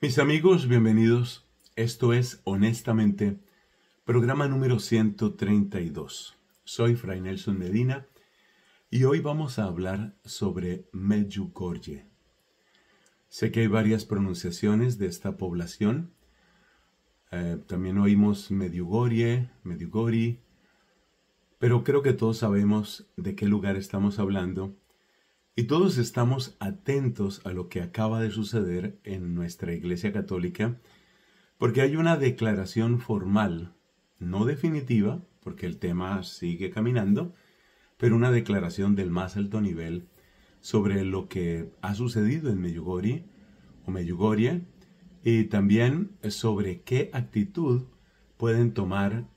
Mis amigos, bienvenidos. Esto es Honestamente, programa número 132. Soy Fray Nelson Medina y hoy vamos a hablar sobre Medjugorje. Sé que hay varias pronunciaciones de esta población. Eh, también oímos Medjugorje, Medjugori, pero creo que todos sabemos de qué lugar estamos hablando y todos estamos atentos a lo que acaba de suceder en nuestra Iglesia Católica, porque hay una declaración formal, no definitiva, porque el tema sigue caminando, pero una declaración del más alto nivel sobre lo que ha sucedido en Meyugori o Meyugoria, y también sobre qué actitud pueden tomar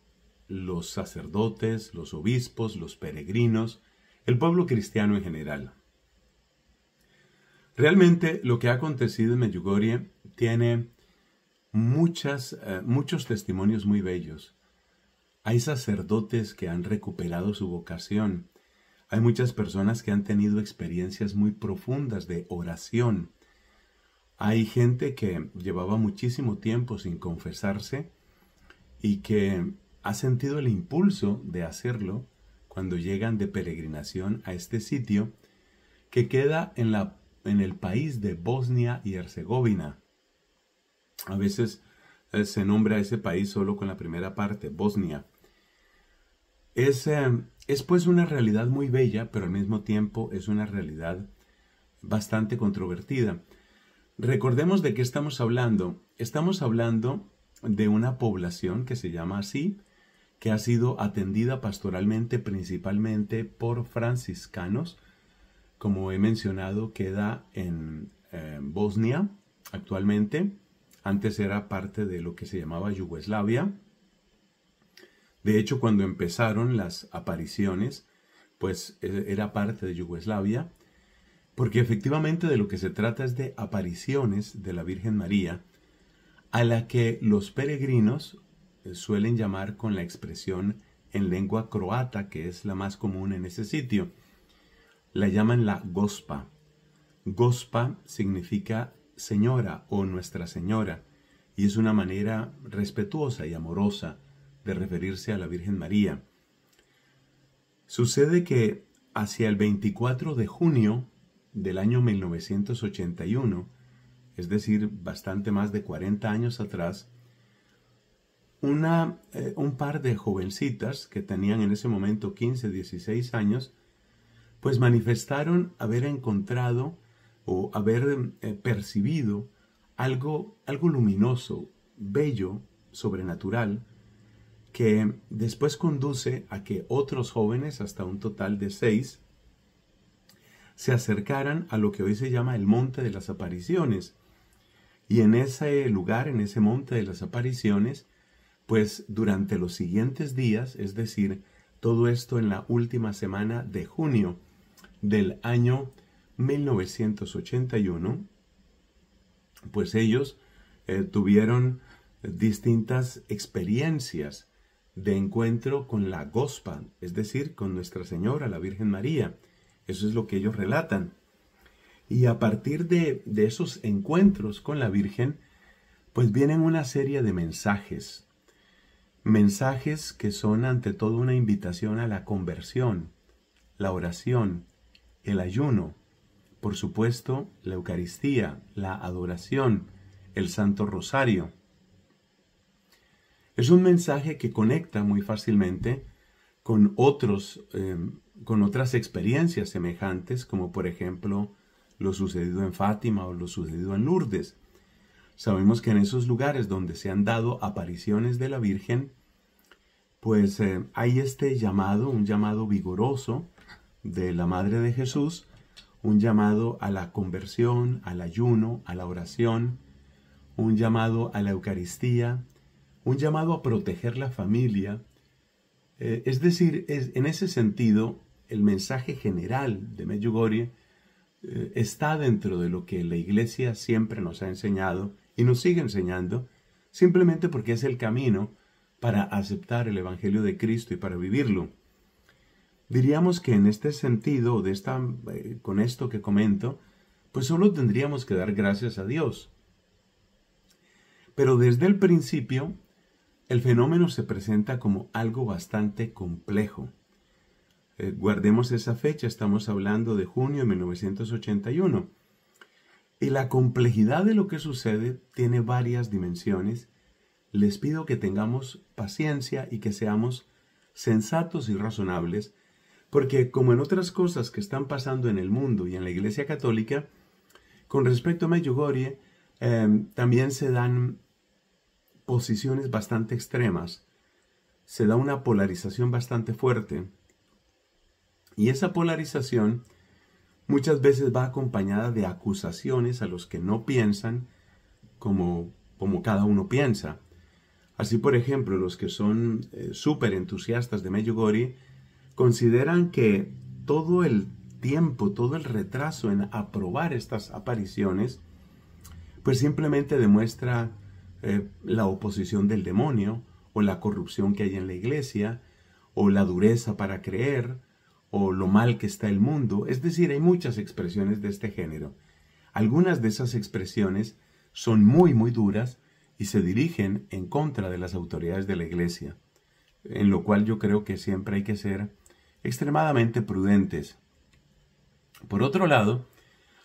los sacerdotes, los obispos, los peregrinos, el pueblo cristiano en general. Realmente lo que ha acontecido en Medjugorje tiene muchas, eh, muchos testimonios muy bellos. Hay sacerdotes que han recuperado su vocación. Hay muchas personas que han tenido experiencias muy profundas de oración. Hay gente que llevaba muchísimo tiempo sin confesarse y que ha sentido el impulso de hacerlo cuando llegan de peregrinación a este sitio que queda en la en el país de Bosnia y Herzegovina. A veces eh, se nombra ese país solo con la primera parte, Bosnia. Es, eh, es pues una realidad muy bella, pero al mismo tiempo es una realidad bastante controvertida. Recordemos de qué estamos hablando. Estamos hablando de una población que se llama así, que ha sido atendida pastoralmente principalmente por franciscanos, como he mencionado, queda en eh, Bosnia actualmente. Antes era parte de lo que se llamaba Yugoslavia. De hecho, cuando empezaron las apariciones, pues e, era parte de Yugoslavia, porque efectivamente de lo que se trata es de apariciones de la Virgen María, a la que los peregrinos eh, suelen llamar con la expresión en lengua croata, que es la más común en ese sitio. La llaman la Gospa. Gospa significa Señora o Nuestra Señora y es una manera respetuosa y amorosa de referirse a la Virgen María. Sucede que hacia el 24 de junio del año 1981, es decir, bastante más de 40 años atrás, una, eh, un par de jovencitas que tenían en ese momento 15, 16 años, pues manifestaron haber encontrado o haber eh, percibido algo, algo luminoso, bello, sobrenatural, que después conduce a que otros jóvenes, hasta un total de seis, se acercaran a lo que hoy se llama el Monte de las Apariciones. Y en ese lugar, en ese Monte de las Apariciones, pues durante los siguientes días, es decir, todo esto en la última semana de junio, del año 1981, pues ellos eh, tuvieron distintas experiencias de encuentro con la Gospa, es decir, con Nuestra Señora, la Virgen María. Eso es lo que ellos relatan. Y a partir de, de esos encuentros con la Virgen, pues vienen una serie de mensajes. Mensajes que son ante todo una invitación a la conversión, la oración, el ayuno, por supuesto la Eucaristía, la adoración, el Santo Rosario. Es un mensaje que conecta muy fácilmente con, otros, eh, con otras experiencias semejantes, como por ejemplo lo sucedido en Fátima o lo sucedido en Lourdes. Sabemos que en esos lugares donde se han dado apariciones de la Virgen, pues eh, hay este llamado, un llamado vigoroso de la Madre de Jesús, un llamado a la conversión, al ayuno, a la oración, un llamado a la Eucaristía, un llamado a proteger la familia. Eh, es decir, en ese sentido, el mensaje general de Medjugorje eh, está dentro de lo que la Iglesia siempre nos ha enseñado y nos sigue enseñando, simplemente porque es el camino para aceptar el Evangelio de Cristo y para vivirlo. Diríamos que en este sentido, de esta, eh, con esto que comento, pues solo tendríamos que dar gracias a Dios. Pero desde el principio, el fenómeno se presenta como algo bastante complejo. Eh, guardemos esa fecha, estamos hablando de junio de 1981. Y la complejidad de lo que sucede tiene varias dimensiones. Les pido que tengamos paciencia y que seamos sensatos y razonables porque como en otras cosas que están pasando en el mundo y en la Iglesia Católica, con respecto a Medjugorje, em, también se dan posiciones bastante extremas, se da una polarización bastante fuerte. Y esa polarización muchas veces va acompañada de acusaciones a los que no piensan como, como cada uno piensa. Así, por ejemplo, los que son eh, súper entusiastas de Medjugorje consideran que todo el tiempo, todo el retraso en aprobar estas apariciones, pues simplemente demuestra eh, la oposición del demonio o la corrupción que hay en la iglesia o la dureza para creer o lo mal que está el mundo. Es decir, hay muchas expresiones de este género. Algunas de esas expresiones son muy, muy duras y se dirigen en contra de las autoridades de la iglesia, en lo cual yo creo que siempre hay que ser extremadamente prudentes. Por otro lado,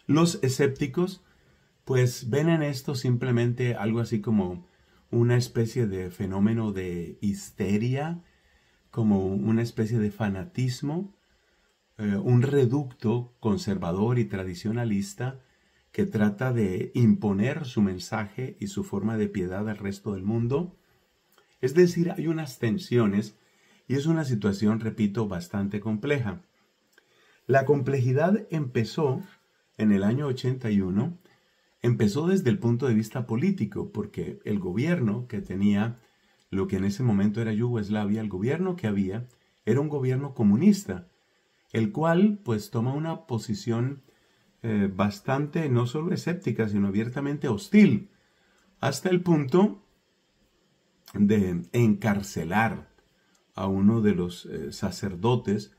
los escépticos pues ven en esto simplemente algo así como una especie de fenómeno de histeria, como una especie de fanatismo, eh, un reducto conservador y tradicionalista que trata de imponer su mensaje y su forma de piedad al resto del mundo. Es decir, hay unas tensiones y es una situación, repito, bastante compleja. La complejidad empezó en el año 81, empezó desde el punto de vista político, porque el gobierno que tenía lo que en ese momento era Yugoslavia, el gobierno que había era un gobierno comunista, el cual pues toma una posición eh, bastante, no solo escéptica, sino abiertamente hostil, hasta el punto de encarcelar a uno de los eh, sacerdotes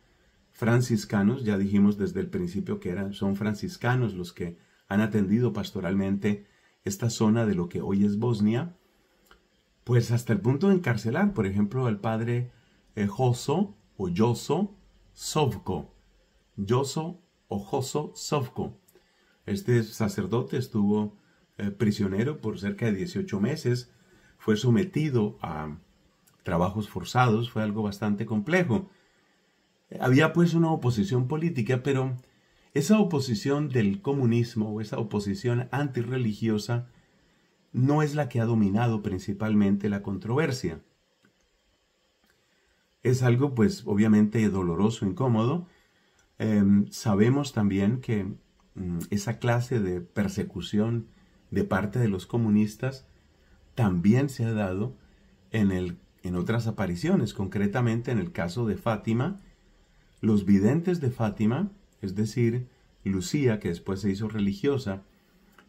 franciscanos, ya dijimos desde el principio que eran, son franciscanos los que han atendido pastoralmente esta zona de lo que hoy es Bosnia, pues hasta el punto de encarcelar, por ejemplo, al padre eh, Joso o Yoso Sovko, Yoso o Joso Sovko. Este sacerdote estuvo eh, prisionero por cerca de 18 meses, fue sometido a trabajos forzados, fue algo bastante complejo. Había pues una oposición política, pero esa oposición del comunismo o esa oposición antirreligiosa no es la que ha dominado principalmente la controversia. Es algo pues obviamente doloroso, incómodo. Em, sabemos también que mm, esa clase de persecución de parte de los comunistas también se ha dado en el en otras apariciones, concretamente en el caso de Fátima, los videntes de Fátima, es decir, Lucía, que después se hizo religiosa,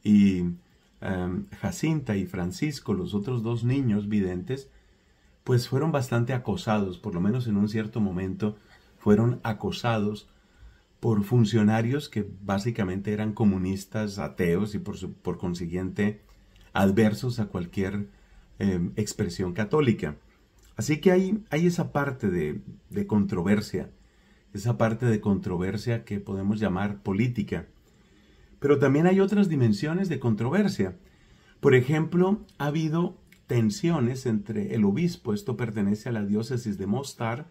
y em, Jacinta y Francisco, los otros dos niños videntes, pues fueron bastante acosados, por lo menos en un cierto momento, fueron acosados por funcionarios que básicamente eran comunistas, ateos y por, su, por consiguiente adversos a cualquier em, expresión católica. Así que hay, esa parte de, controversia, esa parte de controversia que podemos llamar política. Pero también hay otras dimensiones de controversia. Por ejemplo, ha habido tensiones entre el obispo, esto pertenece a la diócesis de Mostar,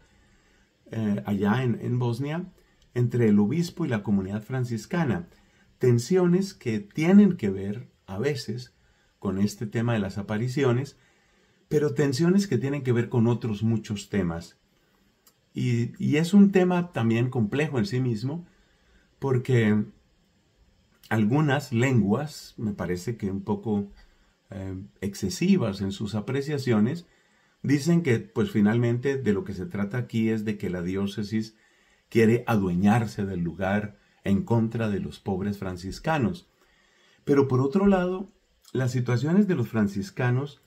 eh, allá en, Bosnia, entre el obispo y la comunidad franciscana. Tensiones que tienen que ver a veces con este tema de las apariciones, pero tensiones que tienen que ver con otros muchos temas. Y, es un tema también complejo en sí mismo, porque algunas lenguas, me parece que un poco eh, excesivas en sus apreciaciones, dicen que pues finalmente de lo que se trata aquí es de que la diócesis quiere adueñarse del lugar en contra de los pobres franciscanos. Pero por otro lado, las situaciones de los franciscanos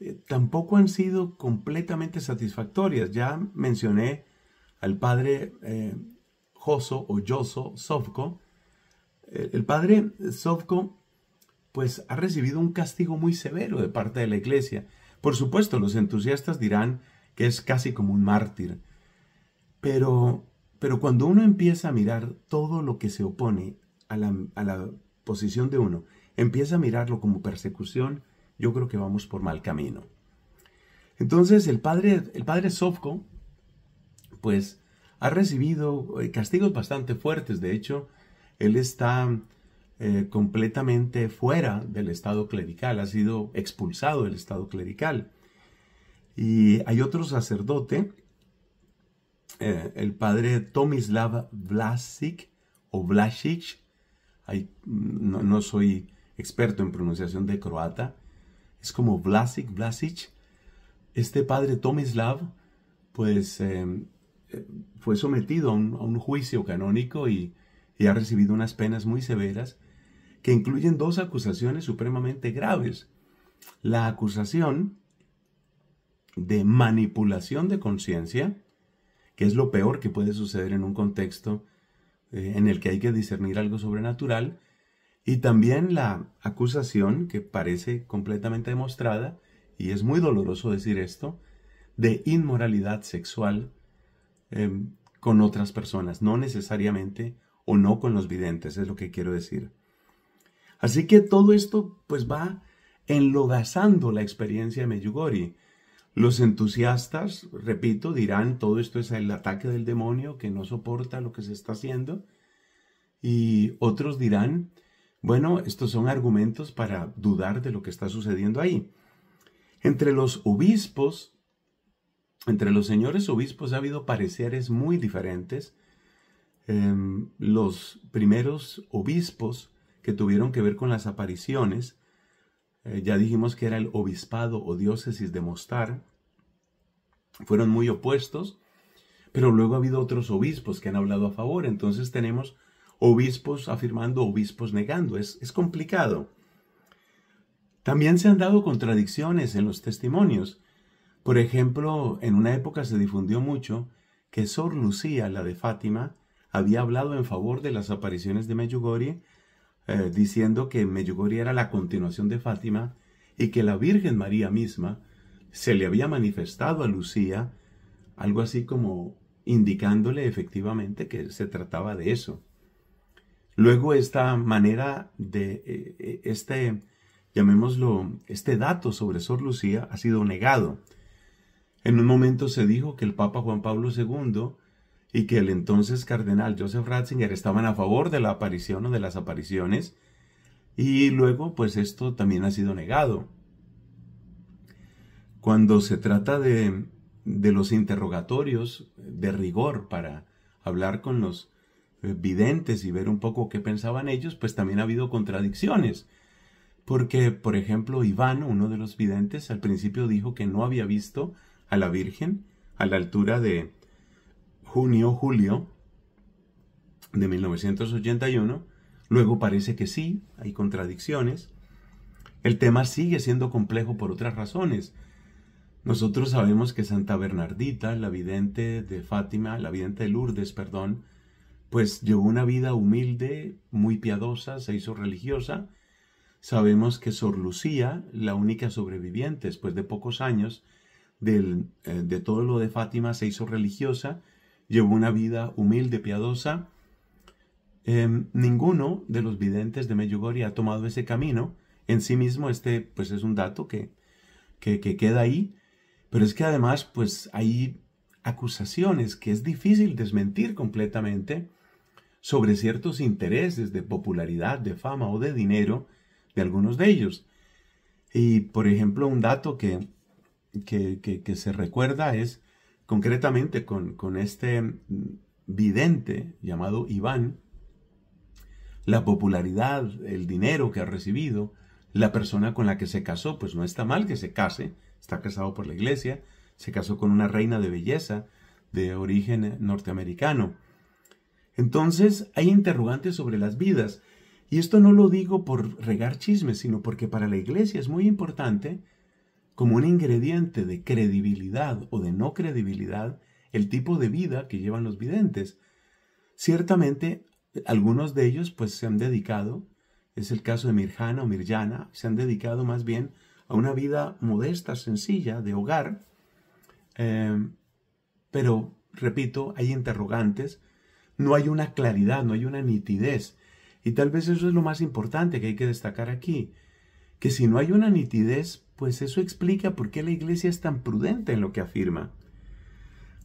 eh, tampoco han sido completamente satisfactorias. Ya mencioné al padre eh, Joso o Yoso Sovko. Eh, el padre Sofco pues ha recibido un castigo muy severo de parte de la iglesia. Por supuesto, los entusiastas dirán que es casi como un mártir. Pero, pero cuando uno empieza a mirar todo lo que se opone a la, a la posición de uno, empieza a mirarlo como persecución, yo creo que vamos por mal camino. Entonces el padre, el padre Sofko, pues ha recibido eh, castigos bastante fuertes. De hecho, él está eh, completamente fuera del estado clerical, ha sido expulsado del estado clerical. Y hay otro sacerdote, eh, el padre Tomislav Vlasic o Vlasic, no soy experto en pronunciación de croata, es como Vlasic, Vlasic. Este padre Tomislav, pues eh, eh, fue sometido a un, juicio canónico y, ha recibido unas penas muy severas que incluyen dos acusaciones supremamente graves. La acusación de manipulación de conciencia, que es lo peor que puede suceder en un contexto eh, en el que hay que discernir algo sobrenatural, y también la acusación, que parece completamente demostrada, y es muy doloroso decir esto, de inmoralidad sexual em, con otras personas, no necesariamente o no con los videntes, es lo que quiero decir. Así que todo esto pues va enlogazando la experiencia de Meyugori. Los entusiastas, repito, dirán todo esto es el ataque del demonio que no soporta lo que se está haciendo. Y otros dirán, bueno, estos son argumentos para dudar de lo que está sucediendo ahí. Entre los obispos, entre los señores obispos ha habido pareceres muy diferentes. Em, los primeros obispos que tuvieron que ver con las apariciones, eh, ya dijimos que era el obispado o diócesis de Mostar, fueron muy opuestos, pero luego ha habido otros obispos que han hablado a favor. Entonces tenemos obispos afirmando, obispos negando. Es, es complicado. También se han dado contradicciones en los testimonios. Por ejemplo, en una época se difundió mucho que Sor Lucía, la de Fátima, había hablado en favor de las apariciones de Meyugori, eh, diciendo que Meyugori era la continuación de Fátima y que la Virgen María misma se le había manifestado a Lucía, algo así como indicándole efectivamente que se trataba de eso. Luego esta manera de eh, eh, este, llamémoslo, este dato sobre Sor Lucía ha sido negado. En un momento se dijo que el Papa Juan Pablo II y que el entonces cardenal Joseph Ratzinger estaban a favor de la aparición o de las apariciones, y luego pues esto también ha sido negado. Cuando se trata de, de los interrogatorios de rigor para hablar con los videntes y ver un poco qué pensaban ellos, pues también ha habido contradicciones. Porque, por ejemplo, Iván, uno de los videntes, al principio dijo que no había visto a la Virgen a la altura de junio, julio de 1981. Luego parece que sí, hay contradicciones. El tema sigue siendo complejo por otras razones. Nosotros sabemos que Santa Bernardita, la vidente de Fátima, la vidente de Lourdes, perdón, pues llevó una vida humilde, muy piadosa, se hizo religiosa. Sabemos que Sor Lucía, la única sobreviviente después de pocos años eh, de todo lo de Fátima, se hizo religiosa, llevó una vida humilde, piadosa. Em, ninguno de los videntes de Medjugorje ha tomado ese camino. En sí mismo este pues es un dato que, que queda ahí, pero es que además pues hay acusaciones que es difícil desmentir completamente sobre ciertos intereses de popularidad, de fama o de dinero de algunos de ellos. Y por ejemplo, un dato que, que, se recuerda es concretamente con, con este vidente llamado Iván, la popularidad, el dinero que ha recibido, la persona con la que se casó, pues no está mal que se case, está casado por la iglesia, se casó con una reina de belleza de origen norteamericano. Entonces hay interrogantes sobre las vidas. Y esto no lo digo por regar chismes, sino porque para la iglesia es muy importante, como un ingrediente de credibilidad o de no credibilidad, el tipo de vida que llevan los videntes. Ciertamente, algunos de ellos pues se han dedicado, es el caso de Mirjana o Mirjana, se han dedicado más bien a una vida modesta, sencilla, de hogar, eh, pero, repito, hay interrogantes no hay una claridad, no hay una nitidez. Y tal vez eso es lo más importante que hay que destacar aquí, que si no hay una nitidez, pues eso explica por qué la iglesia es tan prudente en lo que afirma.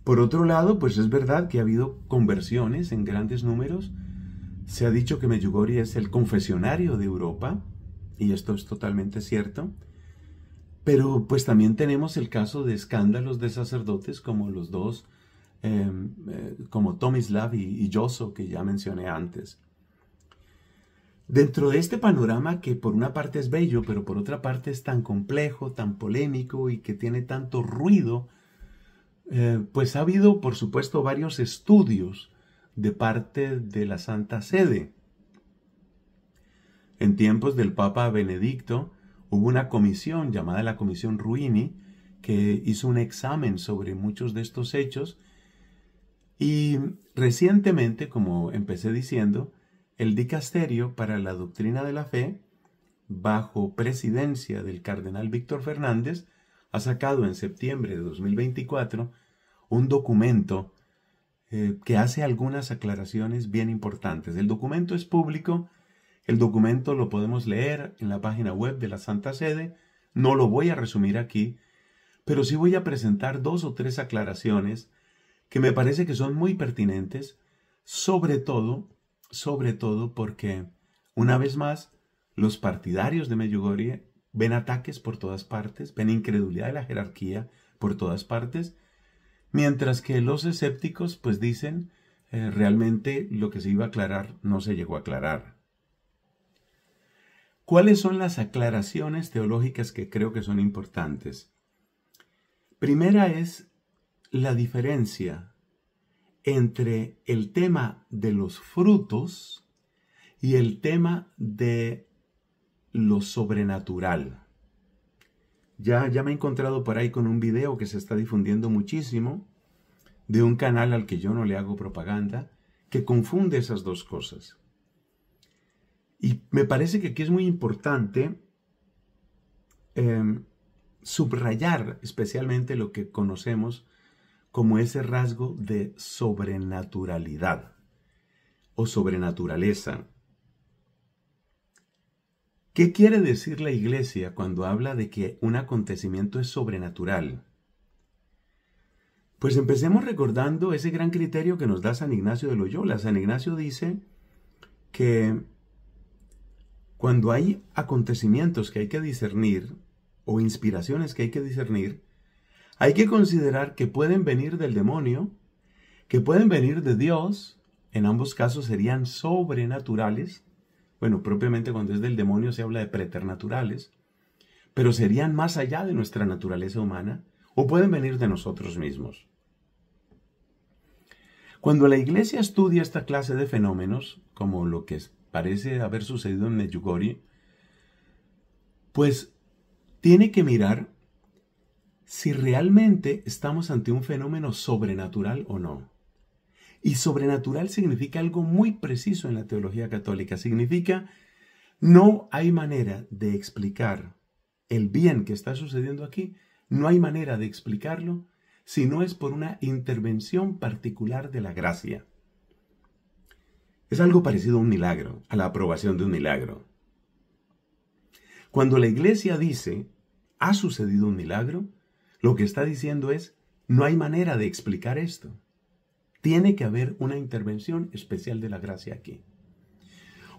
Por otro lado, pues es verdad que ha habido conversiones en grandes números. Se ha dicho que Medjugorje es el confesionario de Europa, y esto es totalmente cierto. Pero pues también tenemos el caso de escándalos de sacerdotes como los dos Em, eh, como Tomislav y, y Yoso, que ya mencioné antes. Dentro de este panorama que por una parte es bello, pero por otra parte es tan complejo, tan polémico y que tiene tanto ruido, eh, pues ha habido, por supuesto, varios estudios de parte de la Santa Sede. En tiempos del Papa Benedicto hubo una comisión llamada la Comisión Ruini que hizo un examen sobre muchos de estos hechos y recientemente, como empecé diciendo, el dicasterio para la doctrina de la fe, bajo presidencia del cardenal Víctor Fernández, ha sacado en septiembre de 2024 un documento eh, que hace algunas aclaraciones bien importantes. El documento es público, el documento lo podemos leer en la página web de la Santa Sede, no lo voy a resumir aquí, pero sí voy a presentar dos o tres aclaraciones que me parece que son muy pertinentes, sobre todo, sobre todo porque, una vez más, los partidarios de Medjugorje ven ataques por todas partes, ven incredulidad de la jerarquía por todas partes, mientras que los escépticos pues dicen eh, realmente lo que se iba a aclarar no se llegó a aclarar. ¿Cuáles son las aclaraciones teológicas que creo que son importantes? Primera es la diferencia entre el tema de los frutos y el tema de lo sobrenatural. Ya, ya me he encontrado por ahí con un video que se está difundiendo muchísimo de un canal al que yo no le hago propaganda que confunde esas dos cosas. Y me parece que aquí es muy importante em, subrayar especialmente lo que conocemos como ese rasgo de sobrenaturalidad o sobrenaturaleza. ¿Qué quiere decir la iglesia cuando habla de que un acontecimiento es sobrenatural? Pues empecemos recordando ese gran criterio que nos da San Ignacio de Loyola. San Ignacio dice que cuando hay acontecimientos que hay que discernir o inspiraciones que hay que discernir, hay que considerar que pueden venir del demonio, que pueden venir de Dios, en ambos casos serían sobrenaturales, bueno, propiamente cuando es del demonio se habla de preternaturales, pero serían más allá de nuestra naturaleza humana o pueden venir de nosotros mismos. Cuando la iglesia estudia esta clase de fenómenos, como lo que parece haber sucedido en Neyugori, pues tiene que mirar si realmente estamos ante un fenómeno sobrenatural o no. Y sobrenatural significa algo muy preciso en la teología católica. Significa no hay manera de explicar el bien que está sucediendo aquí, no hay manera de explicarlo si no es por una intervención particular de la gracia. Es algo parecido a un milagro, a la aprobación de un milagro. Cuando la iglesia dice, ha sucedido un milagro, lo que está diciendo es, no hay manera de explicar esto. Tiene que haber una intervención especial de la gracia aquí.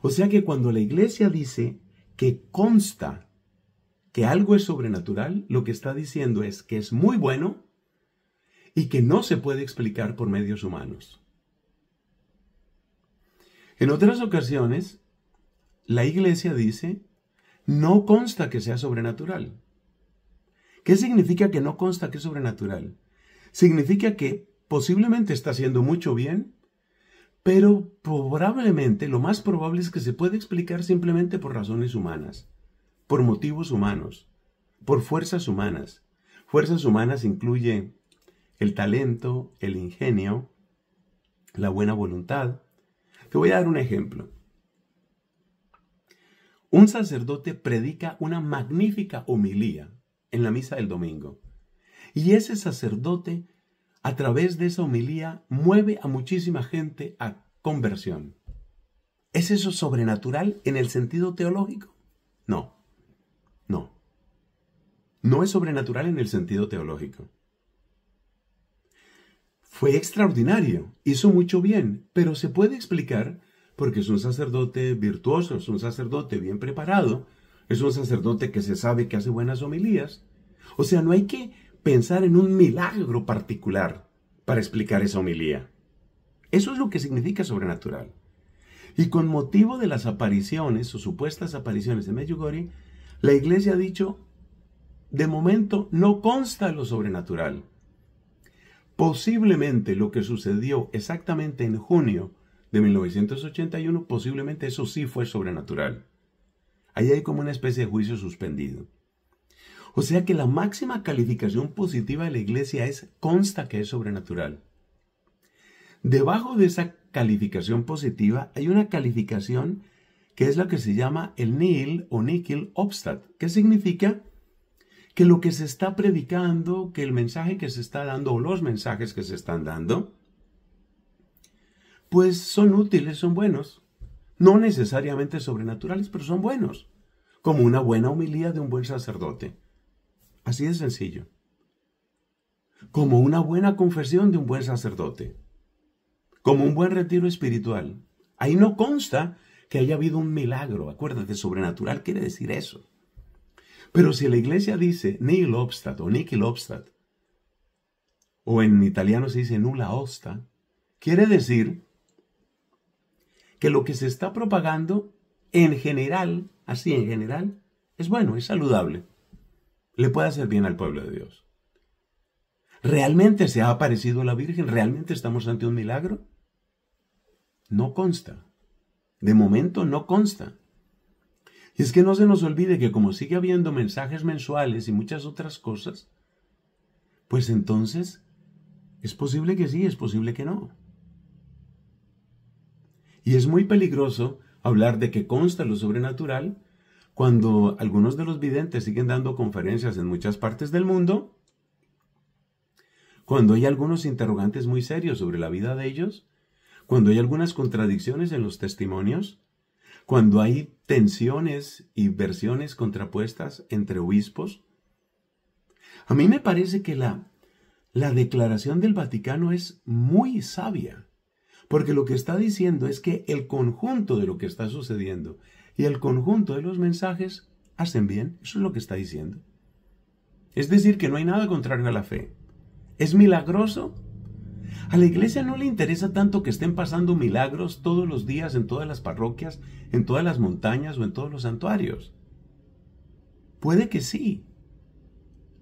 O sea que cuando la iglesia dice que consta que algo es sobrenatural, lo que está diciendo es que es muy bueno y que no se puede explicar por medios humanos. En otras ocasiones, la iglesia dice, no consta que sea sobrenatural. ¿Qué significa que no consta que es sobrenatural? Significa que posiblemente está haciendo mucho bien, pero probablemente, lo más probable es que se puede explicar simplemente por razones humanas, por motivos humanos, por fuerzas humanas. Fuerzas humanas incluye el talento, el ingenio, la buena voluntad. Te voy a dar un ejemplo. Un sacerdote predica una magnífica homilía en la misa del domingo. Y ese sacerdote, a través de esa homilía, mueve a muchísima gente a conversión. ¿Es eso sobrenatural en el sentido teológico? No, no. No es sobrenatural en el sentido teológico. Fue extraordinario, hizo mucho bien, pero se puede explicar porque es un sacerdote virtuoso, es un sacerdote bien preparado, es un sacerdote que se sabe que hace buenas homilías. O sea, no hay que pensar en un milagro particular para explicar esa homilía. Eso es lo que significa sobrenatural. Y con motivo de las apariciones o supuestas apariciones de Medjugorje, la iglesia ha dicho, de momento no consta lo sobrenatural. Posiblemente lo que sucedió exactamente en junio de 1981, posiblemente eso sí fue sobrenatural. Ahí hay como una especie de juicio suspendido. O sea que la máxima calificación positiva de la iglesia es consta que es sobrenatural. Debajo de esa calificación positiva hay una calificación que es la que se llama el nil o níquel obstat, que significa que lo que se está predicando, que el mensaje que se está dando o los mensajes que se están dando, pues son útiles, son buenos no necesariamente sobrenaturales, pero son buenos, como una buena humildad de un buen sacerdote. Así de sencillo. Como una buena confesión de un buen sacerdote. Como un buen retiro espiritual. Ahí no consta que haya habido un milagro. Acuérdate, sobrenatural quiere decir eso. Pero si la iglesia dice nihil obstat o niquil obstat, o en italiano se dice nula osta, quiere decir que lo que se está propagando en general, así en general, es bueno, es saludable. Le puede hacer bien al pueblo de Dios. ¿Realmente se ha aparecido la Virgen? ¿Realmente estamos ante un milagro? No consta. De momento no consta. Y es que no se nos olvide que como sigue habiendo mensajes mensuales y muchas otras cosas, pues entonces es posible que sí, es posible que no. Y es muy peligroso hablar de que consta lo sobrenatural cuando algunos de los videntes siguen dando conferencias en muchas partes del mundo, cuando hay algunos interrogantes muy serios sobre la vida de ellos, cuando hay algunas contradicciones en los testimonios, cuando hay tensiones y versiones contrapuestas entre obispos. A mí me parece que la, la declaración del Vaticano es muy sabia. Porque lo que está diciendo es que el conjunto de lo que está sucediendo y el conjunto de los mensajes hacen bien. Eso es lo que está diciendo. Es decir, que no hay nada contrario a la fe. ¿Es milagroso? A la iglesia no le interesa tanto que estén pasando milagros todos los días en todas las parroquias, en todas las montañas o en todos los santuarios. Puede que sí,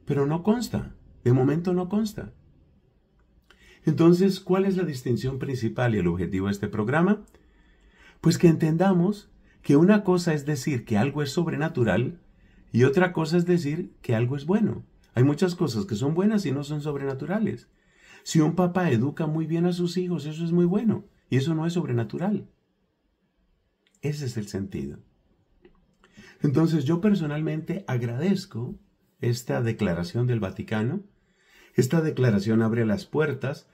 pero no consta. De momento no consta. Entonces, ¿cuál es la distinción principal y el objetivo de este programa? Pues que entendamos que una cosa es decir que algo es sobrenatural y otra cosa es decir que algo es bueno. Hay muchas cosas que son buenas y no son sobrenaturales. Si un papá educa muy bien a sus hijos, eso es muy bueno y eso no es sobrenatural. Ese es el sentido. Entonces yo personalmente agradezco esta declaración del Vaticano. Esta declaración abre las puertas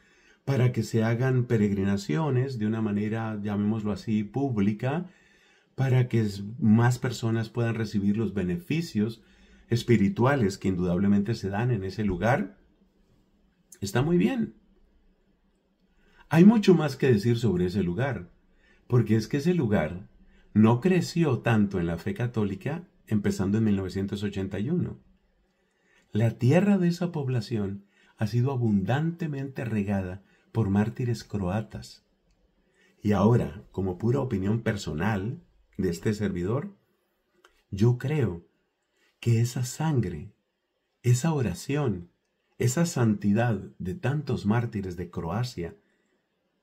para que se hagan peregrinaciones de una manera, llamémoslo así, pública, para que más personas puedan recibir los beneficios espirituales que indudablemente se dan en ese lugar, está muy bien. Hay mucho más que decir sobre ese lugar, porque es que ese lugar no creció tanto en la fe católica empezando en 1981. La tierra de esa población ha sido abundantemente regada por mártires croatas. Y ahora, como pura opinión personal de este servidor, yo creo que esa sangre, esa oración, esa santidad de tantos mártires de Croacia,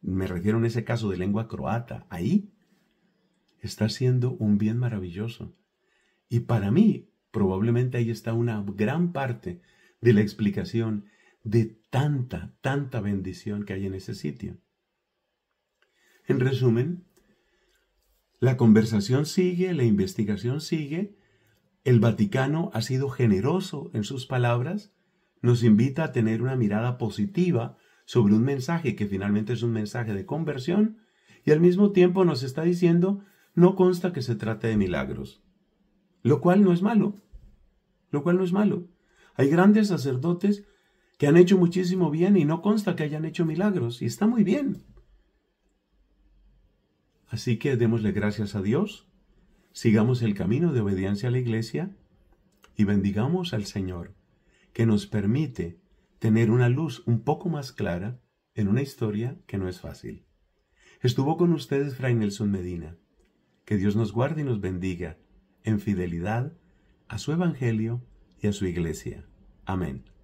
me refiero en ese caso de lengua croata, ahí está siendo un bien maravilloso. Y para mí, probablemente ahí está una gran parte de la explicación de tanta, tanta bendición que hay en ese sitio. En resumen, la conversación sigue, la investigación sigue, el Vaticano ha sido generoso en sus palabras, nos invita a tener una mirada positiva sobre un mensaje que finalmente es un mensaje de conversión y al mismo tiempo nos está diciendo no consta que se trate de milagros, lo cual no es malo, lo cual no es malo. Hay grandes sacerdotes que han hecho muchísimo bien y no consta que hayan hecho milagros, y está muy bien. Así que démosle gracias a Dios, sigamos el camino de obediencia a la iglesia y bendigamos al Señor, que nos permite tener una luz un poco más clara en una historia que no es fácil. Estuvo con ustedes Fray Nelson Medina. Que Dios nos guarde y nos bendiga en fidelidad a su Evangelio y a su Iglesia. Amén.